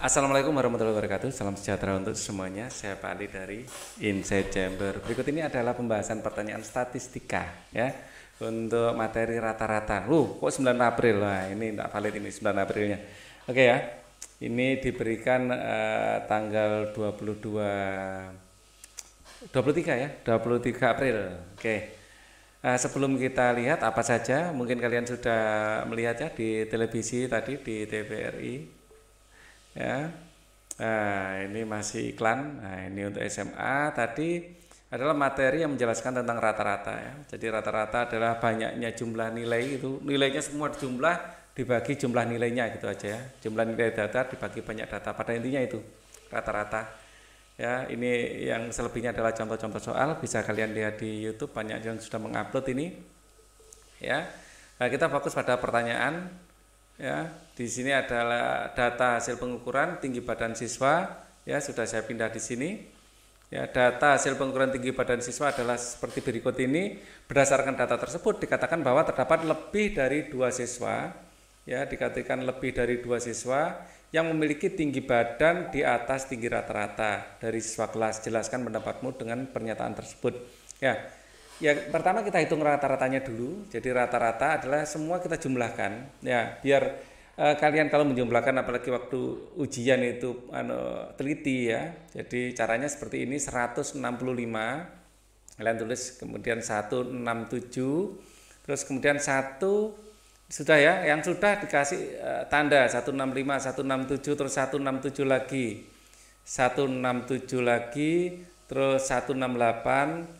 Assalamualaikum warahmatullahi wabarakatuh. Salam sejahtera untuk semuanya. Saya Pak Ali dari Inside Chamber. Berikut ini adalah pembahasan pertanyaan statistika ya untuk materi rata-rata. Lu kok 9 April? lah ini tidak valid ini 9 Aprilnya. Oke ya. Ini diberikan uh, tanggal 22 23 ya, 23 April. Oke. Nah, sebelum kita lihat apa saja, mungkin kalian sudah melihat ya di televisi tadi di TVRI ya nah, ini masih iklan nah ini untuk SMA tadi adalah materi yang menjelaskan tentang rata-rata ya jadi rata-rata adalah banyaknya jumlah nilai itu nilainya semua jumlah dibagi jumlah nilainya gitu aja ya jumlah nilai data dibagi banyak data pada intinya itu rata-rata ya ini yang selebihnya adalah contoh-contoh soal bisa kalian lihat di YouTube banyak yang sudah mengupload ini ya nah, kita fokus pada pertanyaan ya di sini adalah data hasil pengukuran tinggi badan siswa ya sudah saya pindah di sini ya data hasil pengukuran tinggi badan siswa adalah seperti berikut ini berdasarkan data tersebut dikatakan bahwa terdapat lebih dari dua siswa ya dikatakan lebih dari dua siswa yang memiliki tinggi badan di atas tinggi rata-rata dari siswa kelas jelaskan pendapatmu dengan pernyataan tersebut ya Ya pertama kita hitung rata-ratanya dulu. Jadi rata-rata adalah semua kita jumlahkan. Ya biar eh, kalian kalau menjumlahkan apalagi waktu ujian itu ano, teliti ya. Jadi caranya seperti ini 165 kalian tulis kemudian 167 terus kemudian 1 sudah ya yang sudah dikasih eh, tanda 165 167 terus 167 lagi 167 lagi terus 168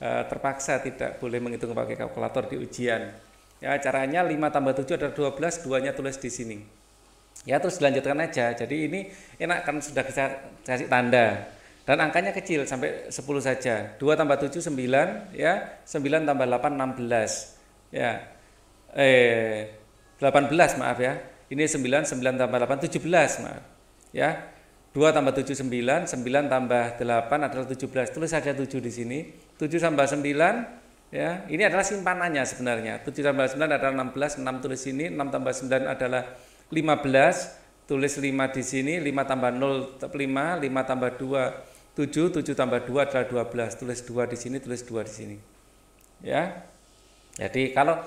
Eh, terpaksa tidak boleh menghitung pakai kalkulator di ujian. Ya, caranya 5 tambah 7 adalah 12, duanya tulis di sini. Ya, terus dilanjutkan aja. Jadi ini enak kan sudah bisa kasih tanda. Dan angkanya kecil sampai 10 saja. 2 tambah 7 9, ya. 9 tambah 8 16. Ya. Eh 18 maaf ya. Ini 9, 9 tambah 8 17 maaf. Ya. 2 tambah 7 9, 9 tambah 8 adalah 17. Tulis saja 7 di sini. 7 tambah 9 ya, ini adalah simpanannya sebenarnya. 7 tambah 9 adalah 16, 6 tulis sini, 6 tambah 9 adalah 15, tulis 5 di sini, 5 tambah 0 5, 5 tambah 2 7, 7 tambah 2 adalah 12, tulis 2 di sini, tulis 2 di sini. Ya. Jadi kalau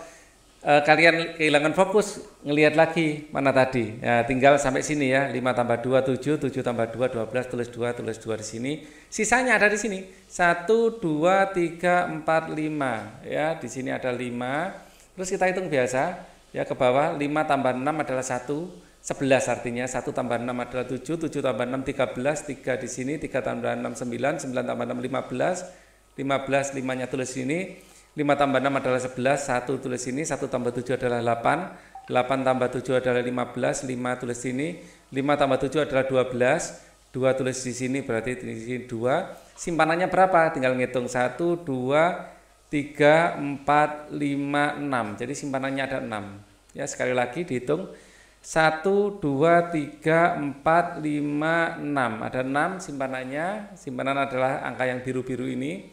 eh, kalian kehilangan fokus ngelihat lagi mana tadi. Ya, tinggal sampai sini ya, 5 tambah 2, 7, 7 tambah 2, 12, tulis 2, tulis 2 di sini. Sisanya ada di sini, 1, 2, 3, 4, 5. Ya, di sini ada 5, terus kita hitung biasa, ya ke bawah, 5 tambah 6 adalah 1, 11 artinya 1 tambah 6 adalah 7, 7 tambah 6 13, 3 di sini, 3 tambah 6 9, 9 tambah 6 15, 15 5-nya tulis sini, 5 tambah 6 adalah 11, 1 tulis sini, 1 tambah 7 adalah 8, 8 tambah 7 adalah 15, 5 tulis sini, 5 tambah 7 adalah 12, 2 tulis di sini berarti di sini 2. Simpanannya berapa? Tinggal ngitung 1, 2, 3, 4, 5, 6. Jadi simpanannya ada 6. Ya, sekali lagi dihitung 1, 2, 3, 4, 5, 6. Ada 6 simpanannya. Simpanan adalah angka yang biru-biru ini.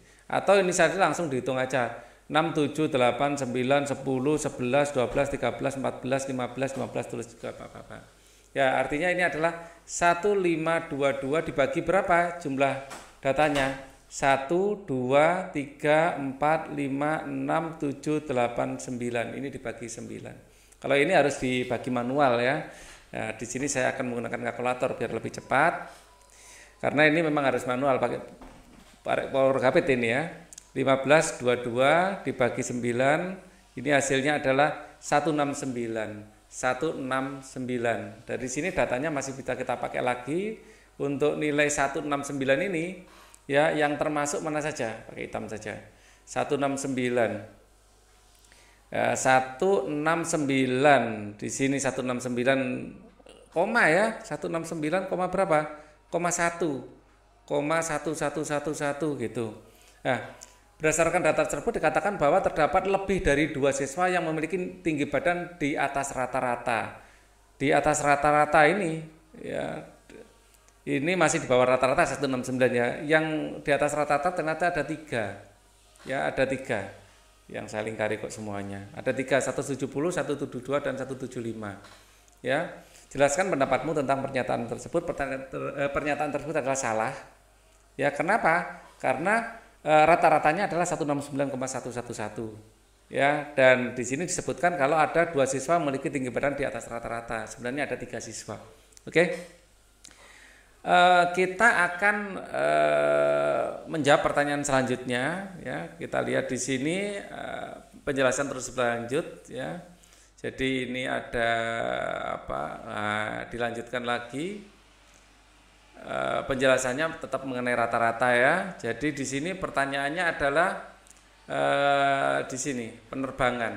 atau ini saya langsung dihitung aja 6, 7, 8, 9, 10, 11, 12, 13, 14, 15, 15, tulis juga apa apa. Ya artinya ini adalah 1522 dibagi berapa jumlah datanya? 1, 2, 3, 4, 5, 6, 7, 8, 9 Ini dibagi 9 Kalau ini harus dibagi manual ya Nah, di sini saya akan menggunakan kalkulator biar lebih cepat. Karena ini memang harus manual pakai Pak Rektor Kapit ini ya. 15 22 dibagi 9 ini hasilnya adalah 169. 169. Dari sini datanya masih bisa kita pakai lagi untuk nilai 169 ini ya yang termasuk mana saja? Pakai hitam saja. 169. 169 ya, di sini 169 koma ya 169 koma berapa koma 1 0,1111 gitu. Nah, berdasarkan data tersebut dikatakan bahwa terdapat lebih dari dua siswa yang memiliki tinggi badan di atas rata-rata. Di atas rata-rata ini ya ini masih di bawah rata-rata 169 ya. Yang di atas rata-rata ternyata ada tiga. Ya, ada tiga yang saya lingkari kok semuanya. Ada tiga, 170, 172, dan 175. Ya, jelaskan pendapatmu tentang pernyataan tersebut. Pernyataan, eh, pernyataan tersebut adalah salah Ya, kenapa? Karena e, rata-ratanya adalah 169,111. Ya, dan di sini disebutkan kalau ada dua siswa memiliki tinggi badan di atas rata-rata. Sebenarnya ada tiga siswa. Oke. E, kita akan e, menjawab pertanyaan selanjutnya ya. Kita lihat di sini e, penjelasan terus berlanjut ya. Jadi ini ada apa? Nah, dilanjutkan lagi Eh, penjelasannya tetap mengenai rata-rata ya. Jadi di sini pertanyaannya adalah e, di sini penerbangan.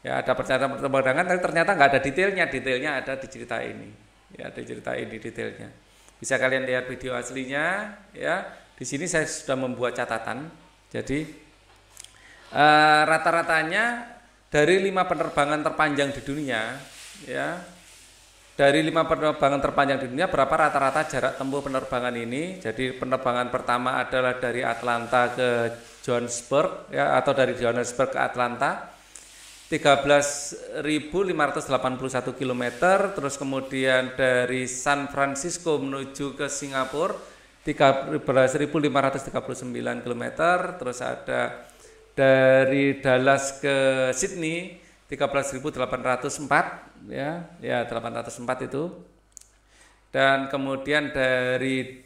Ya ada perencanaan penerbangan tapi ternyata nggak ada detailnya. Detailnya ada di cerita ini. Ya ada cerita ini detailnya. Bisa kalian lihat video aslinya ya. Di sini saya sudah membuat catatan. Jadi e, rata-ratanya dari lima penerbangan terpanjang di dunia ya dari lima penerbangan terpanjang di dunia berapa rata-rata jarak tempuh penerbangan ini jadi penerbangan pertama adalah dari Atlanta ke Johannesburg ya atau dari Johannesburg ke Atlanta 13.581 km terus kemudian dari San Francisco menuju ke Singapura 13.539 km terus ada dari Dallas ke Sydney 13.804 ya, ya 804 itu. Dan kemudian dari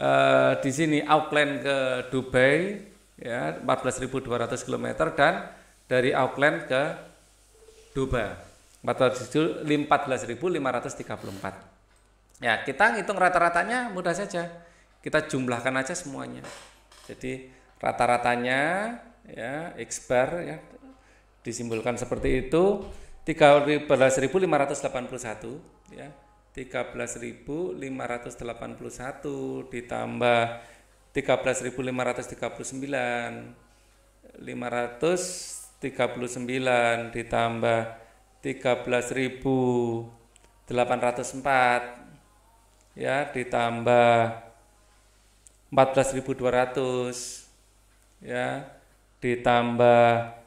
eh, di sini Auckland ke Dubai ya 14.200 km dan dari Auckland ke Dubai 14.534. Ya, kita ngitung rata-ratanya mudah saja. Kita jumlahkan aja semuanya. Jadi rata-ratanya ya x bar ya disimpulkan seperti itu 13.581 ya 13.581 ditambah 13.539 539 ditambah 13.804 ya ditambah 14.200 ya ditambah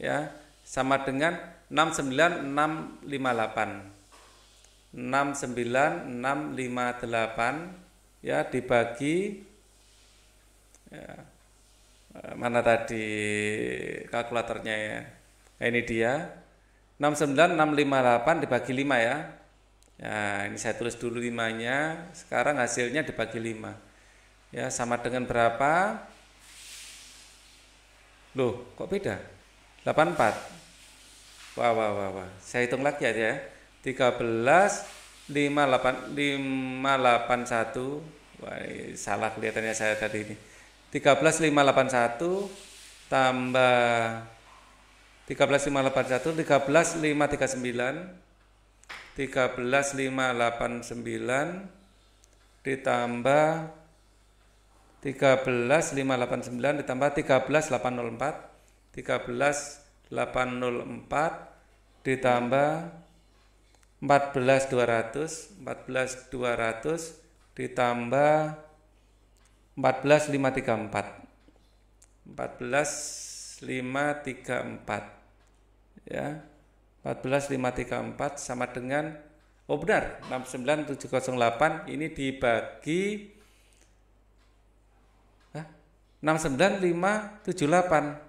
ya sama dengan 69658 69658 ya dibagi ya, eh, mana tadi kalkulatornya ya nah, ini dia 69658 dibagi 5 ya Nah, ini saya tulis dulu nya Sekarang hasilnya dibagi 5. Ya, sama dengan berapa? Loh, kok beda? 84 wah wah wah wah saya hitung lagi aja ya 13 58 581 wah salah kelihatannya saya tadi ini 13 581 tambah 13 13 581 539 13 589 ditambah 13 589 ditambah 13 804 13804 ditambah 14200 14200 ditambah 14534 14534 ya 14534 sama dengan oh benar 69708 ini dibagi eh, 69578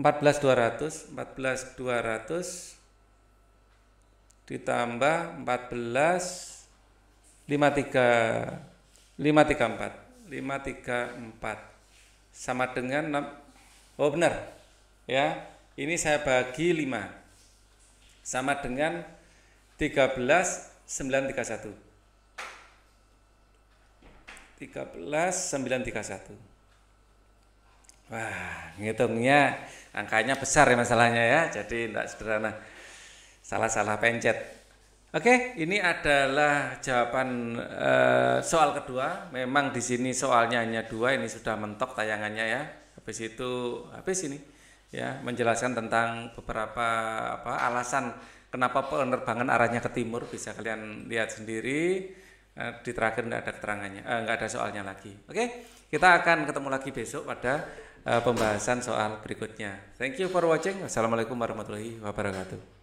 14200 14200 ditambah 14 53 534 534 sama dengan 6 Oh benar ya ini saya bagi 5 sama dengan 13931 13931 Wah, ngitungnya angkanya besar ya masalahnya ya, jadi tidak sederhana. Salah-salah pencet. Oke, ini adalah jawaban e, soal kedua. Memang di sini soalnya hanya dua, ini sudah mentok tayangannya ya. Habis itu habis ini ya menjelaskan tentang beberapa apa alasan kenapa penerbangan arahnya ke timur bisa kalian lihat sendiri eh, di terakhir tidak ada keterangannya, enggak eh, ada soalnya lagi. Oke, kita akan ketemu lagi besok pada Eh, pembahasan soal berikutnya. Thank you for watching. Assalamualaikum warahmatullahi wabarakatuh.